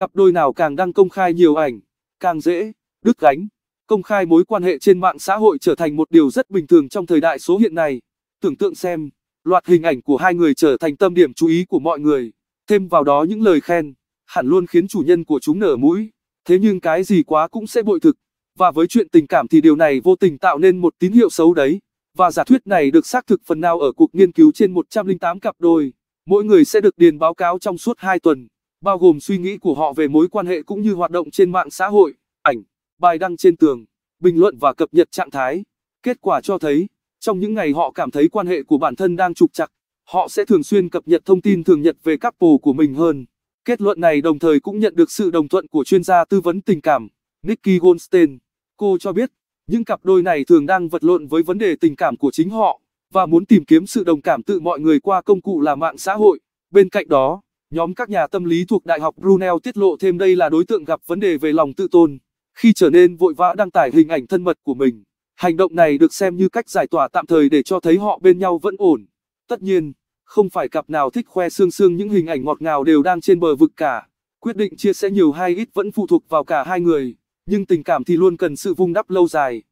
Cặp đôi nào càng đăng công khai nhiều ảnh, càng dễ, đứt gánh. Công khai mối quan hệ trên mạng xã hội trở thành một điều rất bình thường trong thời đại số hiện nay. Tưởng tượng xem, loạt hình ảnh của hai người trở thành tâm điểm chú ý của mọi người. Thêm vào đó những lời khen, hẳn luôn khiến chủ nhân của chúng nở mũi. Thế nhưng cái gì quá cũng sẽ bội thực. Và với chuyện tình cảm thì điều này vô tình tạo nên một tín hiệu xấu đấy. Và giả thuyết này được xác thực phần nào ở cuộc nghiên cứu trên 108 cặp đôi. Mỗi người sẽ được điền báo cáo trong suốt 2 tuần bao gồm suy nghĩ của họ về mối quan hệ cũng như hoạt động trên mạng xã hội, ảnh, bài đăng trên tường, bình luận và cập nhật trạng thái. Kết quả cho thấy, trong những ngày họ cảm thấy quan hệ của bản thân đang trục chặt, họ sẽ thường xuyên cập nhật thông tin thường nhật về couple của mình hơn. Kết luận này đồng thời cũng nhận được sự đồng thuận của chuyên gia tư vấn tình cảm, Nikki Goldstein. Cô cho biết, những cặp đôi này thường đang vật lộn với vấn đề tình cảm của chính họ và muốn tìm kiếm sự đồng cảm từ mọi người qua công cụ là mạng xã hội. Bên cạnh đó, Nhóm các nhà tâm lý thuộc Đại học Brunel tiết lộ thêm đây là đối tượng gặp vấn đề về lòng tự tôn, khi trở nên vội vã đăng tải hình ảnh thân mật của mình. Hành động này được xem như cách giải tỏa tạm thời để cho thấy họ bên nhau vẫn ổn. Tất nhiên, không phải cặp nào thích khoe xương xương những hình ảnh ngọt ngào đều đang trên bờ vực cả. Quyết định chia sẻ nhiều hay ít vẫn phụ thuộc vào cả hai người, nhưng tình cảm thì luôn cần sự vung đắp lâu dài.